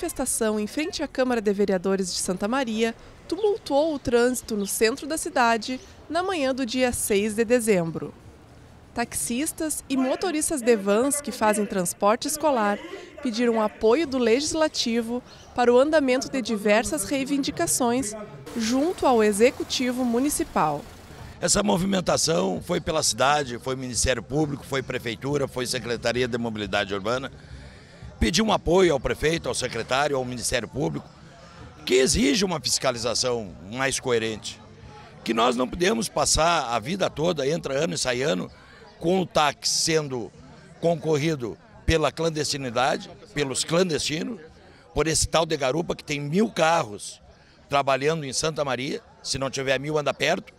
manifestação em frente à Câmara de Vereadores de Santa Maria tumultuou o trânsito no centro da cidade na manhã do dia 6 de dezembro. Taxistas e motoristas de vans que fazem transporte escolar pediram apoio do Legislativo para o andamento de diversas reivindicações junto ao Executivo Municipal. Essa movimentação foi pela cidade, foi Ministério Público, foi Prefeitura, foi Secretaria de Mobilidade Urbana pedir um apoio ao prefeito, ao secretário, ao Ministério Público, que exige uma fiscalização mais coerente. Que nós não podemos passar a vida toda, entra ano e sai ano, com o TAC sendo concorrido pela clandestinidade, pelos clandestinos, por esse tal de garupa que tem mil carros trabalhando em Santa Maria, se não tiver mil anda perto,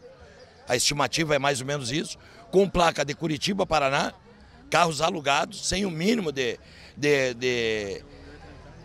a estimativa é mais ou menos isso, com placa de Curitiba, Paraná, carros alugados, sem o mínimo de, de, de,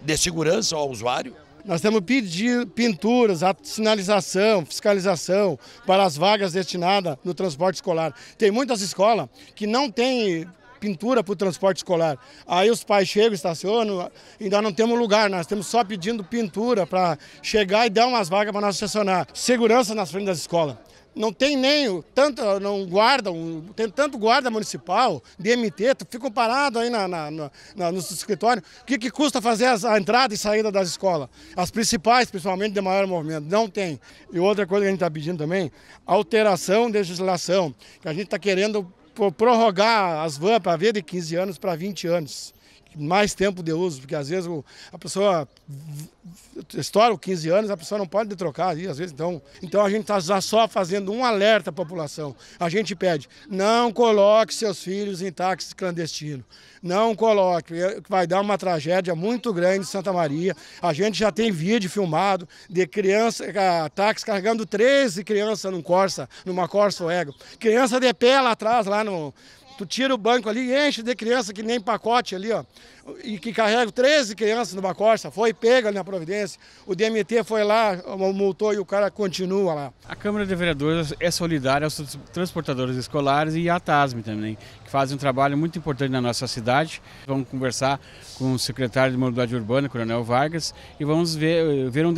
de segurança ao usuário. Nós temos pedido pinturas, sinalização, fiscalização para as vagas destinadas no transporte escolar. Tem muitas escolas que não têm pintura para o transporte escolar. Aí os pais chegam, estacionam, ainda não temos lugar, nós estamos só pedindo pintura para chegar e dar umas vagas para nós estacionar. Segurança nas frentes das escolas não tem nem tanto, não guardam, tem tanto guarda municipal, DMT, ficam parados aí na, na, na, no escritório. O que, que custa fazer as, a entrada e saída das escolas? As principais, principalmente de maior movimento, não tem. E outra coisa que a gente está pedindo também, alteração de legislação, que a gente está querendo prorrogar as vans para ver de 15 anos para 20 anos mais tempo de uso, porque às vezes a pessoa estoura os 15 anos, a pessoa não pode trocar, e às vezes então, então a gente está só fazendo um alerta à população. A gente pede, não coloque seus filhos em táxi clandestino, não coloque, é, vai dar uma tragédia muito grande em Santa Maria. A gente já tem vídeo filmado de criança, táxi carregando 13 crianças num Corsa, numa Corsa Ego. Criança de pé lá atrás, lá no Tu tira o banco ali e enche de criança que nem pacote ali, ó. E que carrega 13 crianças numa costa. Foi pega ali na Providência. O DMT foi lá, multou e o cara continua lá. A Câmara de Vereadores é solidária aos transportadores escolares e à TASM também, fazem um trabalho muito importante na nossa cidade. Vamos conversar com o secretário de Mobilidade Urbana, Coronel Vargas, e vamos ver, ver um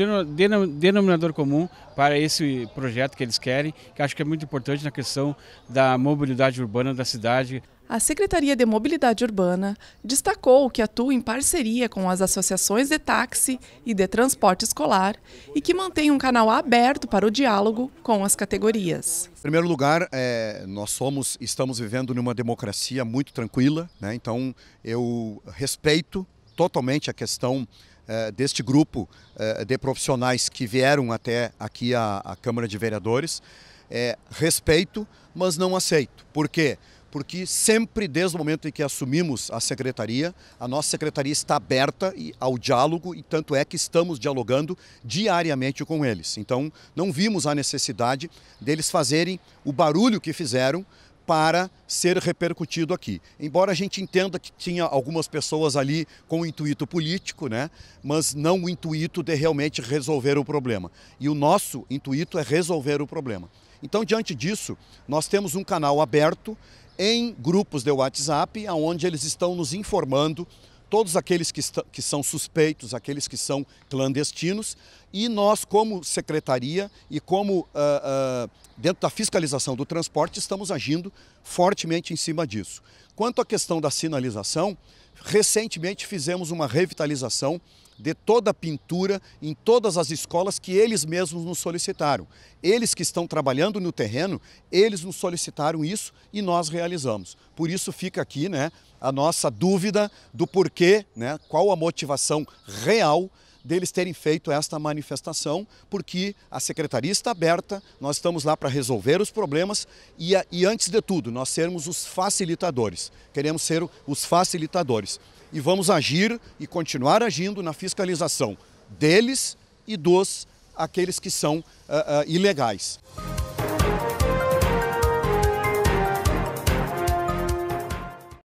denominador comum para esse projeto que eles querem, que acho que é muito importante na questão da mobilidade urbana da cidade. A Secretaria de Mobilidade Urbana destacou que atua em parceria com as associações de táxi e de transporte escolar e que mantém um canal aberto para o diálogo com as categorias. Em primeiro lugar, é, nós somos, estamos vivendo numa democracia muito tranquila, né? então eu respeito totalmente a questão é, deste grupo é, de profissionais que vieram até aqui à Câmara de Vereadores. É, respeito, mas não aceito. Por quê? Porque porque sempre desde o momento em que assumimos a secretaria, a nossa secretaria está aberta ao diálogo e tanto é que estamos dialogando diariamente com eles. Então, não vimos a necessidade deles fazerem o barulho que fizeram para ser repercutido aqui. Embora a gente entenda que tinha algumas pessoas ali com o intuito político, né? mas não o intuito de realmente resolver o problema. E o nosso intuito é resolver o problema. Então, diante disso, nós temos um canal aberto em grupos de WhatsApp, onde eles estão nos informando todos aqueles que, que, são suspeitos, aqueles que são clandestinos, e nós, como secretaria e como uh, uh, dentro da fiscalização do transporte, estamos agindo fortemente em cima disso. Quanto à questão da sinalização, Recentemente fizemos uma revitalização de toda a pintura em todas as escolas que eles mesmos nos solicitaram. Eles que estão trabalhando no terreno, eles nos solicitaram isso e nós realizamos. Por isso fica aqui né, a nossa dúvida do porquê, né, qual a motivação real deles terem feito esta manifestação, porque a secretaria está aberta, nós estamos lá para resolver os problemas e, e antes de tudo, nós sermos os facilitadores. Queremos ser os facilitadores e vamos agir e continuar agindo na fiscalização deles e dos aqueles que são uh, uh, ilegais.